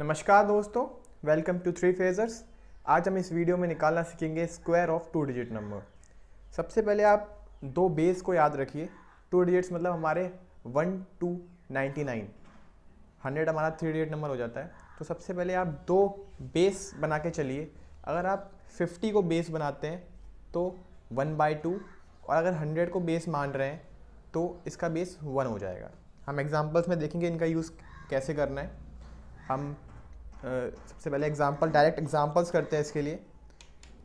नमस्कार दोस्तों welcome to थ्री फेजर्स आज हम इस वीडियो में निकालना सीखेंगे square of two digit number सबसे पहले आप दो बेस को याद रखिए टू डिजिट्स मतलब हमारे one to ninety nine hundred हमारा थ्री डिजिट नंबर हो जाता है तो सबसे पहले आप दो बेस बना के चलिए अगर आप फिफ्टी को बेस बनाते हैं तो वन बाई टू और अगर हंड्रेड को बेस मान रहे हैं तो इसका बेस वन हो जाएगा हम एग्जाम्पल्स में देखेंगे इनका यूज़ कैसे करना है हम सबसे पहले एग्जाम्पल डायरेक्ट एग्जाम्पल्स करते हैं इसके लिए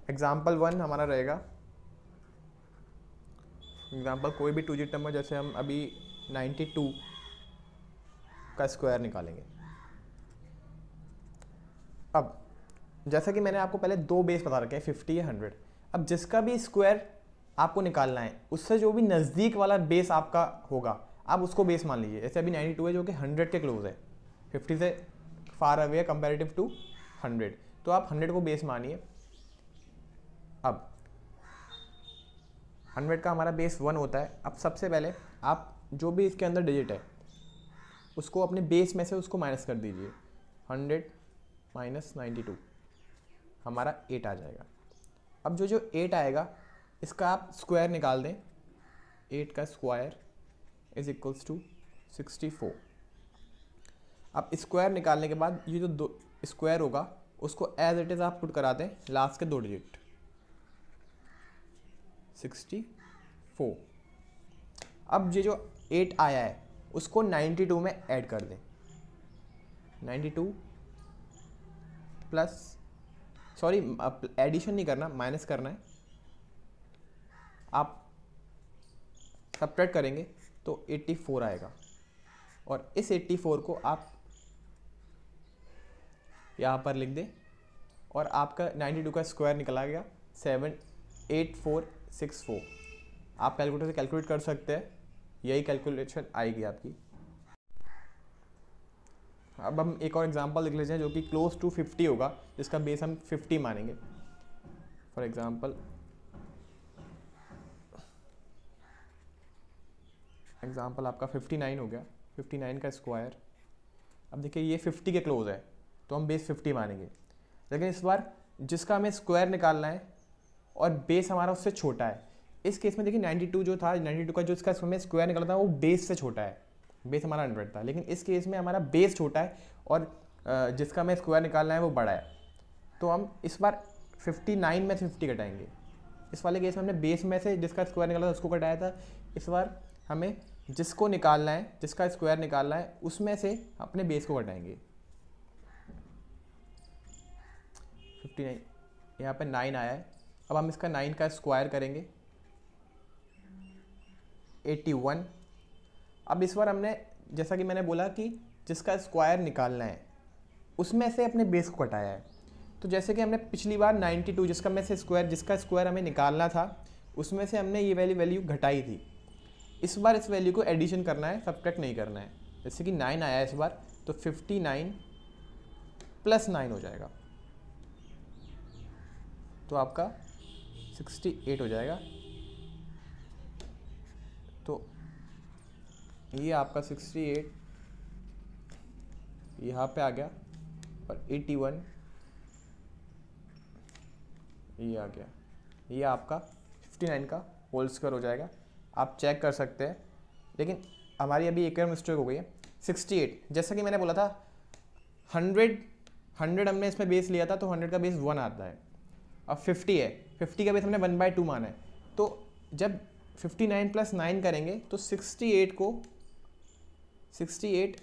एग्ज़ाम्पल वन हमारा रहेगा एग्ज़ाम्पल कोई भी टू डिजिट नंबर जैसे हम अभी 92 का स्क्वायर निकालेंगे अब जैसा कि मैंने आपको पहले दो बेस बता रखे हैं फिफ्टी या हंड्रेड अब जिसका भी स्क्वायर आपको निकालना है उससे जो भी नज़दीक वाला बेस आपका होगा आप उसको बेस मान लीजिए जैसे अभी 92 है जो कि 100 के क्लोज है 50 से far away comparative to hundred तो आप हंड्रेड को बेस मानिए अब हंड्रेड का हमारा बेस वन होता है अब सबसे पहले आप जो भी इसके अंदर डिजिट है उसको अपने बेस में से उसको माइनस कर दीजिए हंड्रेड माइनस नाइन्टी टू हमारा एट आ जाएगा अब जो जो एट आएगा इसका आप स्क्वायर निकाल दें एट का square is equals to sixty four अब स्क्वायर निकालने के बाद ये जो दो स्क्वायर होगा उसको एज इट इज़ आप पुट करा दें लास्ट के दो डिजिट सिक्सटी फोर अब ये जो एट आया है उसको नाइन्टी टू में ऐड कर दें ninety two plus sorry addition नहीं करना माइनस करना है आप सब्ट्रैक्ट करेंगे तो एट्टी फोर आएगा और इस एट्टी फोर को आप यहाँ पर लिख दें और आपका 92 का स्क्वायर निकला गया seven eight four six four आप कैलकुलेटर से कैलकुलेट कर सकते हैं यही कैलकुलेशन आएगी आपकी अब हम एक और एग्जांपल देख लेते हैं जो कि क्लोज टू 50 होगा जिसका बेस हम 50 मानेंगे फॉर एग्जांपल एग्जांपल आपका 59 हो गया 59 का स्क्वायर अब देखिए ये 50 के क्लोज है तो हम बेस फिफ्टी मानेंगे लेकिन इस बार जिसका हमें स्क्वायर निकालना है और बेस हमारा उससे छोटा है इस केस में देखिए 92 जो था 92 का जो इसका हमें स्क्वायर निकला था वो बेस से छोटा है बेस हमारा हंड्रेड था लेकिन इस केस में हमारा बेस छोटा है और जिसका हमें स्क्वायर निकालना है वो बड़ा है तो हम इस बार 59 में से फिफ्टी कटाएंगे इस वाले केस में हमने बेस में से जिसका स्क्वायर निकला था उसको कटाया था इस बार हमें जिसको निकालना है जिसका स्क्वायर निकालना है उसमें से अपने बेस को कटाएंगे फिफ्टी नाइन यहाँ पर नाइन आया है अब हम इसका नाइन का स्क्वायर करेंगे एट्टी वन अब इस बार हमने जैसा कि मैंने बोला कि जिसका स्क्वायर निकालना है उसमें से अपने बेस को कटाया है तो जैसे कि हमने पिछली बार 92 जिसका में से स्क्वायर जिसका स्क्वायर हमें निकालना था उसमें से हमने ये वाली वैल्यू घटाई थी इस बार इस वैल्यू को एडिशन करना है सब्ट्रैक्ट नहीं करना है जैसे कि 9 आया इस बार तो 59 प्लस नाइन हो जाएगा तो आपका 68 हो जाएगा तो ये आपका 68 यहाँ पर आ गया और 81 ये आ गया ये आपका 59 का होल स्क्वायर हो जाएगा आप चेक कर सकते हैं लेकिन हमारी अभी एक और मिस्टेक हो गई है 68 जैसा कि मैंने बोला था 100 100 हमने इसमें बेस लिया था तो 100 का बेस वन आता है अब फिफ्टी है फिफ्टी का भी हमने वन बाई टू माना है तो जब फिफ्टी नाइन प्लस नाइन करेंगे तो सिक्सटी एट को sixty eight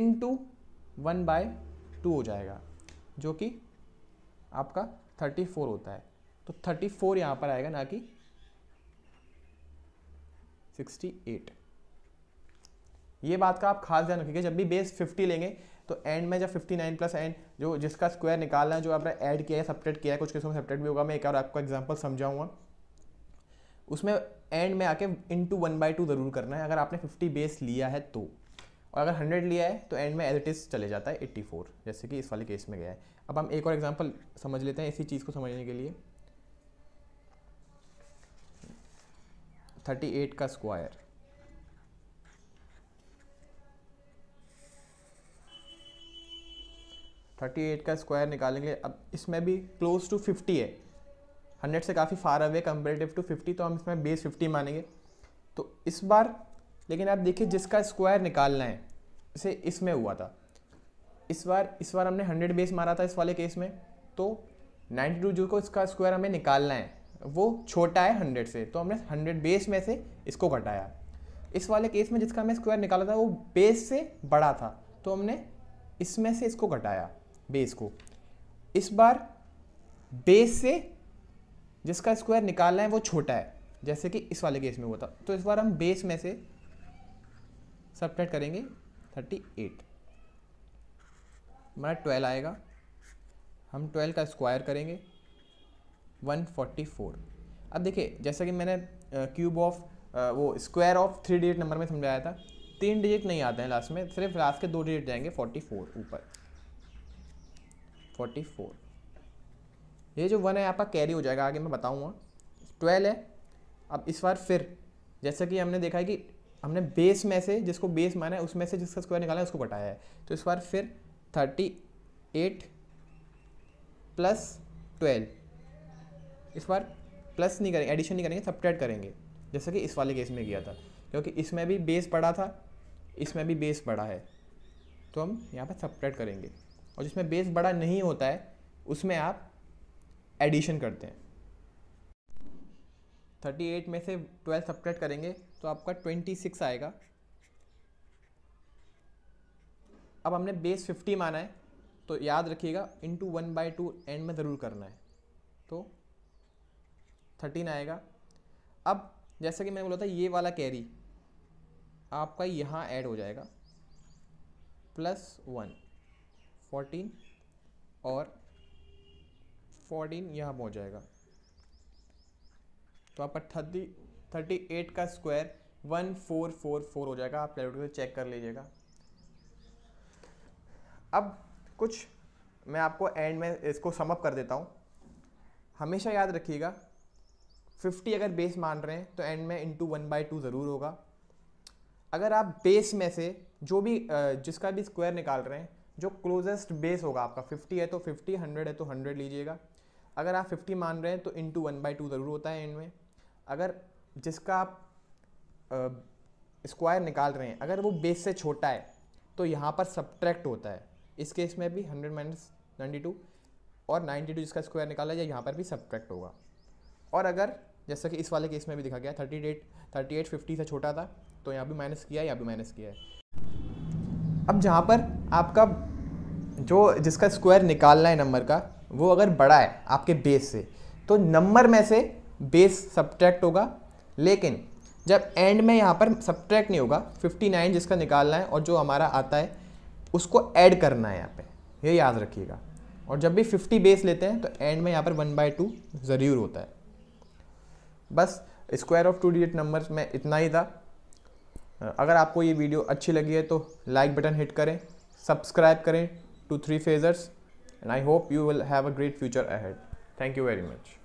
into one by two हो जाएगा जो कि आपका थर्टी फोर होता है तो थर्टी फोर यहाँ पर आएगा ना कि सिक्सटी एट ये बात का आप खास ध्यान रखिएगा जब भी बेस फिफ्टी लेंगे तो एंड में जब 59 प्लस एंड जो जिसका स्क्वायर निकालना है जो आपने ऐड किया है सपरेट किया है कुछ किस्म सपरेट भी होगा मैं एक और आपको एग्जाम्पल समझाऊंगा उसमें एंड में आके into one by two ज़रूर करना है अगर आपने फिफ्टी बेस लिया है तो और अगर हंड्रेड लिया है तो एंड में एज इट इज़ चले जाता है एट्टी फोर जैसे कि इस वाले केस में गया है अब हम एक और एग्जाम्पल समझ लेते हैं इसी चीज़ को समझने के लिए थर्टी एट का स्क्वायर थर्टी एट का स्क्वायर निकालेंगे अब इसमें भी क्लोज टू फिफ्टी है हंड्रेड से काफ़ी far away comparative to fifty तो हम इसमें बेस फिफ्टी मानेंगे तो इस बार लेकिन आप देखिए जिसका स्क्वायर निकालना है इसे इसमें हुआ था इस बार इस बार हमने हंड्रेड बेस मारा था इस वाले केस में तो नाइन्टी टू जो को इसका स्क्वायर हमें निकालना है वो छोटा है हंड्रेड से तो हमने हंड्रेड बेस में से इसको घटाया इस वाले केस में जिसका हमें स्क्वायर निकाला था वो बेस से बड़ा था तो हमने इसमें से इसको घटाया बेस को इस बार बेस से जिसका स्क्वायर निकालना है वो छोटा है जैसे कि इस वाले केस में हुआ था तो इस बार हम बेस में से सब्ट्रैक्ट करेंगे थर्टी एट हमारा ट्वेल्व आएगा हम ट्वेल्व का स्क्वायर करेंगे वन फोर्टी फोर अब देखिए जैसा कि मैंने क्यूब ऑफ वो square of three digit number में समझाया था तीन डिजिट नहीं आते हैं लास्ट में सिर्फ लास्ट के दो डिजिट जाएंगे फोर्टी फोर ऊपर फोर्टी फोर ये जो वन है आपका कैरी हो जाएगा आगे मैं बताऊँगा ट्वेल्व है अब इस बार फिर जैसा कि हमने देखा है कि हमने बेस में से जिसको बेस माना है उसमें से जिसका स्क्वायर निकाला है उसको घटाया है तो इस बार फिर थर्टी एट प्लस ट्वेल्व इस बार प्लस नहीं करेंगे एडिशन नहीं करेंगे सब्ट्रैक्ट करेंगे जैसा कि इस वाले केस में किया था क्योंकि इसमें भी बेस पड़ा था इसमें भी बेस पड़ा है तो हम यहाँ पर सब्ट्रैक्ट करेंगे और जिसमें बेस बड़ा नहीं होता है उसमें आप एडिशन करते हैं 38 में से 12 सब्ट्रैक्ट करेंगे तो आपका 26 आएगा अब हमने बेस 50 माना है तो याद रखिएगा two one by two end में ज़रूर करना है तो 13 आएगा अब जैसा कि मैंने बोला था ये वाला कैरी आपका यहाँ ऐड हो जाएगा प्लस वन फोर्टीन और फोर्टीन यहाँ पहुँच जाएगा तो आपका थर्टी थर्टी एट का square one four four four हो जाएगा आप कैलकुलेटर चेक कर लीजिएगा अब कुछ मैं आपको एंड में इसको समअप कर देता हूँ हमेशा याद रखिएगा 50 अगर बेस मान रहे हैं तो एंड में इंटू वन बाई टू ज़रूर होगा अगर आप बेस में से जो भी जिसका भी स्क्वायर निकाल रहे हैं जो क्लोजेस्ट बेस होगा आपका 50 है तो 50 100 है तो 100 लीजिएगा अगर आप 50 मान रहे हैं तो टू वन बाई टू ज़रूर होता है एंड में अगर जिसका आप स्क्वायर निकाल रहे हैं अगर वो बेस से छोटा है तो यहाँ पर सब्ट्रैक्ट होता है इस केस में भी हंड्रेड माइनस नाइन्टी टू और नाइन्टी टू जिसका स्क्वायर निकाला जाए यहाँ पर भी सब्ट्रैक्ट होगा और अगर जैसा कि इस वाले केस में भी दिखा गया thirty eight thirty eight fifty से छोटा था तो यहाँ भी माइनस किया है यहाँ भी माइनस किया है अब जहाँ पर आपका जो जिसका स्क्वायर निकालना है नंबर का वो अगर बड़ा है आपके बेस से तो नंबर में से बेस सब्ट्रैक्ट होगा लेकिन जब एंड में यहाँ पर सब्ट्रैक्ट नहीं होगा 59 जिसका निकालना है और जो हमारा आता है उसको ऐड करना है यहाँ पे ये याद रखिएगा और जब भी 50 बेस लेते हैं तो एंड में यहाँ पर वन बाई टू ज़रूर होता है बस square of two digit number में इतना ही था अगर आपको ये वीडियो अच्छी लगी है तो लाइक बटन हिट करें सब्सक्राइब करें टू थ्री फेजर्स and I hope you will have a great future ahead thank you very much